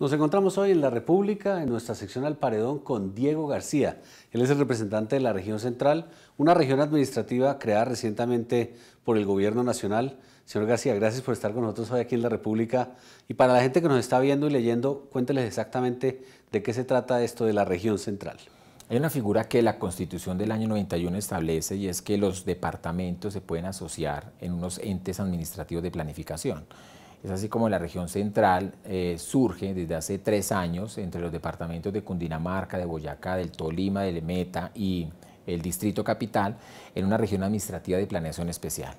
Nos encontramos hoy en La República, en nuestra sección al paredón, con Diego García. Él es el representante de la región central, una región administrativa creada recientemente por el gobierno nacional. Señor García, gracias por estar con nosotros hoy aquí en La República. Y para la gente que nos está viendo y leyendo, cuénteles exactamente de qué se trata esto de la región central. Hay una figura que la Constitución del año 91 establece y es que los departamentos se pueden asociar en unos entes administrativos de planificación. Es así como la región central eh, surge desde hace tres años entre los departamentos de Cundinamarca, de Boyacá, del Tolima, del Meta y el Distrito Capital en una región administrativa de planeación especial.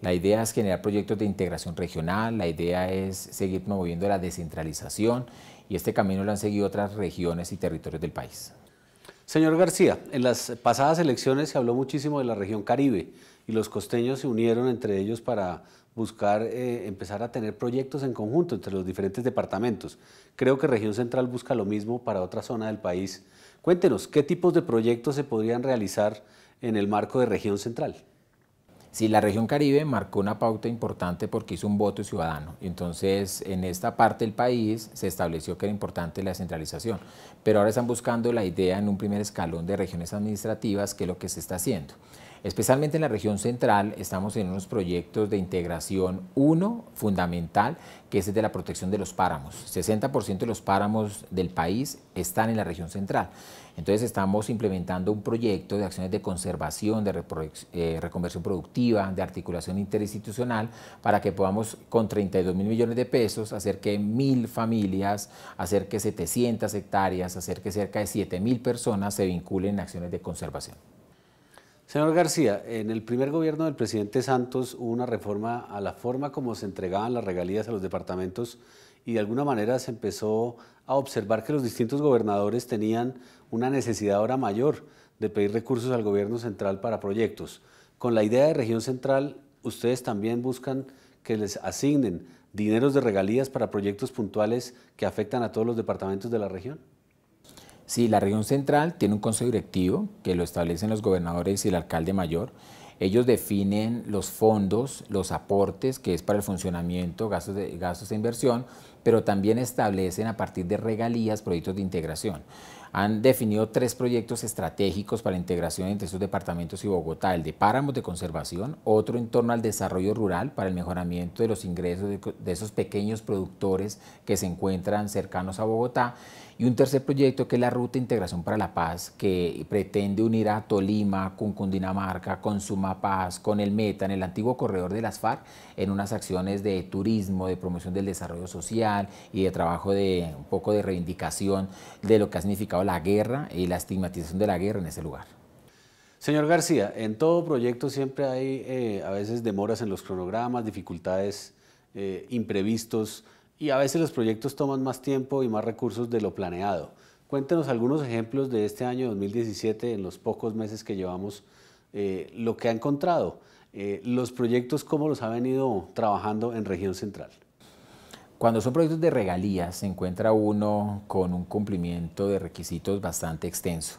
La idea es generar proyectos de integración regional, la idea es seguir promoviendo la descentralización y este camino lo han seguido otras regiones y territorios del país. Señor García, en las pasadas elecciones se habló muchísimo de la región Caribe y los costeños se unieron entre ellos para buscar eh, empezar a tener proyectos en conjunto entre los diferentes departamentos. Creo que Región Central busca lo mismo para otra zona del país. Cuéntenos, ¿qué tipos de proyectos se podrían realizar en el marco de Región Central? Sí, la región Caribe marcó una pauta importante porque hizo un voto ciudadano. Entonces, en esta parte del país se estableció que era importante la descentralización, pero ahora están buscando la idea en un primer escalón de regiones administrativas, que es lo que se está haciendo. Especialmente en la región central estamos en unos proyectos de integración, uno fundamental, que es de la protección de los páramos. 60% de los páramos del país están en la región central. Entonces estamos implementando un proyecto de acciones de conservación, de eh, reconversión productiva, de articulación interinstitucional, para que podamos con 32 mil millones de pesos hacer que mil familias, hacer que 700 hectáreas, hacer que cerca de 7 mil personas se vinculen a acciones de conservación. Señor García, en el primer gobierno del presidente Santos hubo una reforma a la forma como se entregaban las regalías a los departamentos y de alguna manera se empezó a observar que los distintos gobernadores tenían una necesidad ahora mayor de pedir recursos al gobierno central para proyectos. Con la idea de región central, ustedes también buscan que les asignen dineros de regalías para proyectos puntuales que afectan a todos los departamentos de la región. Sí, la región central tiene un consejo directivo que lo establecen los gobernadores y el alcalde mayor. Ellos definen los fondos, los aportes, que es para el funcionamiento, gastos de, gastos de inversión, pero también establecen a partir de regalías proyectos de integración han definido tres proyectos estratégicos para la integración entre sus departamentos y Bogotá, el de páramos de conservación, otro en torno al desarrollo rural para el mejoramiento de los ingresos de, esos pequeños productores que se encuentran cercanos a Bogotá, y un tercer proyecto que es la Ruta de Integración para la Paz, que pretende unir a Tolima con Cundinamarca, con Sumapaz, con el Meta, en el antiguo corredor de las FARC, en unas acciones de turismo, de promoción del desarrollo social y de trabajo de un poco de reivindicación de lo que ha significado la guerra y la estigmatización de la guerra en ese lugar. Señor García, en todo proyecto siempre hay eh, a veces demoras en los cronogramas, dificultades, eh, imprevistos y a veces los proyectos toman más tiempo y más recursos de lo planeado. Cuéntenos algunos ejemplos de este año 2017, en los pocos meses que llevamos, eh, lo que ha encontrado, los proyectos, cómo los ha venido trabajando en región central. Cuando son proyectos de regalías, se encuentra uno con un cumplimiento de requisitos bastante extenso.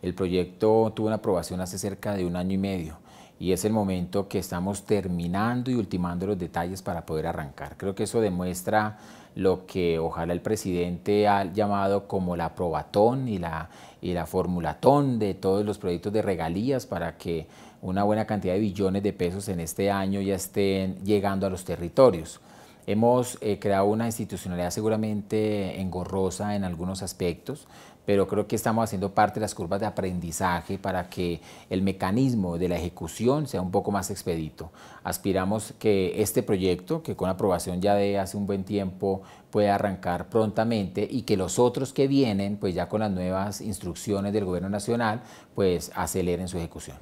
El proyecto tuvo una aprobación hace cerca de un año y medio y es el momento que estamos terminando y ultimando los detalles para poder arrancar. Creo que eso demuestra lo que ojalá el presidente ha llamado como la probatón y la, y la formulatón de todos los proyectos de regalías para que una buena cantidad de billones de pesos en este año ya estén llegando a los territorios. Hemos eh, creado una institucionalidad seguramente engorrosa en algunos aspectos, pero creo que estamos haciendo parte de las curvas de aprendizaje para que el mecanismo de la ejecución sea un poco más expedito. Aspiramos que este proyecto, que con aprobación ya de hace un buen tiempo, pueda arrancar prontamente y que los otros que vienen, pues ya con las nuevas instrucciones del Gobierno Nacional, pues aceleren su ejecución.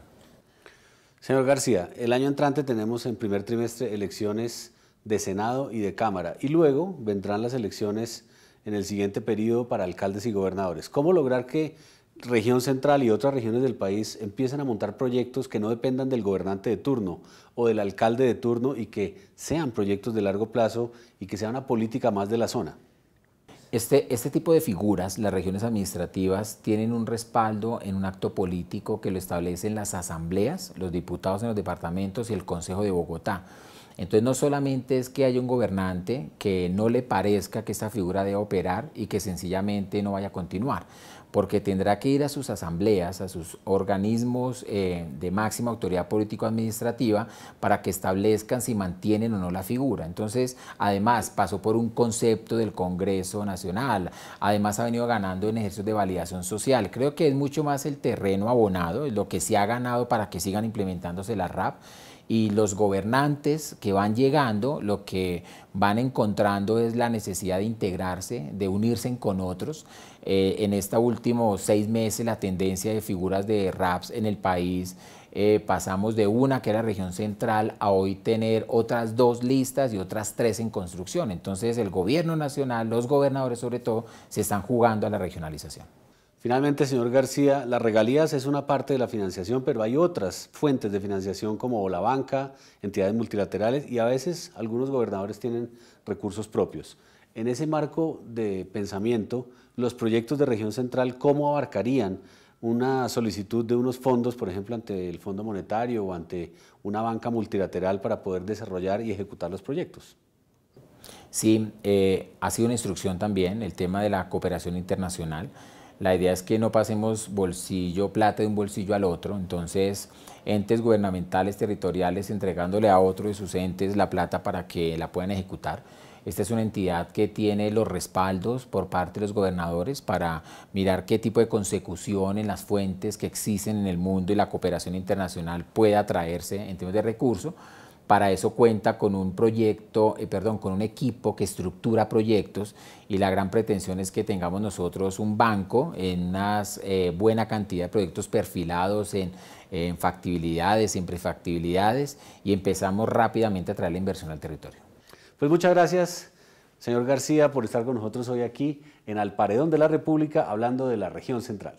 Señor García, el año entrante tenemos en primer trimestre elecciones de Senado y de Cámara. Y luego vendrán las elecciones en el siguiente periodo para alcaldes y gobernadores. ¿Cómo lograr que región central y otras regiones del país empiecen a montar proyectos que no dependan del gobernante de turno o del alcalde de turno y que sean proyectos de largo plazo y que sea una política más de la zona? Este, este tipo de figuras, las regiones administrativas, tienen un respaldo en un acto político que lo establecen las asambleas, los diputados en los departamentos y el Consejo de Bogotá. Entonces no solamente es que haya un gobernante que no le parezca que esta figura deba operar y que sencillamente no vaya a continuar, porque tendrá que ir a sus asambleas, a sus organismos eh, de máxima autoridad político-administrativa para que establezcan si mantienen o no la figura. Entonces, además, pasó por un concepto del Congreso Nacional, además ha venido ganando en ejercicios de validación social. Creo que es mucho más el terreno abonado, lo que se ha ganado para que sigan implementándose la RAP y los gobernantes que van llegando lo que van encontrando es la necesidad de integrarse, de unirse con otros. Eh, en estos últimos seis meses la tendencia de figuras de RAPS en el país eh, pasamos de una que era región central a hoy tener otras dos listas y otras tres en construcción. Entonces el gobierno nacional, los gobernadores sobre todo, se están jugando a la regionalización. Finalmente, señor García, las regalías es una parte de la financiación, pero hay otras fuentes de financiación como la banca, entidades multilaterales y a veces algunos gobernadores tienen recursos propios. En ese marco de pensamiento, los proyectos de región central, ¿cómo abarcarían una solicitud de unos fondos, por ejemplo, ante el Fondo Monetario o ante una banca multilateral para poder desarrollar y ejecutar los proyectos? Sí, eh, ha sido una instrucción también el tema de la cooperación internacional. La idea es que no pasemos bolsillo plata de un bolsillo al otro, entonces entes gubernamentales territoriales entregándole a otro de sus entes la plata para que la puedan ejecutar. Esta es una entidad que tiene los respaldos por parte de los gobernadores para mirar qué tipo de consecución en las fuentes que existen en el mundo y la cooperación internacional pueda traerse en términos de recursos. Para eso cuenta con un proyecto, eh, perdón, con un equipo que estructura proyectos y la gran pretensión es que tengamos nosotros un banco en una eh, buena cantidad de proyectos perfilados en, factibilidades, en prefactibilidades y empezamos rápidamente a traer la inversión al territorio. Pues muchas gracias, señor García, por estar con nosotros hoy aquí en Alparedón de la República hablando de la región central.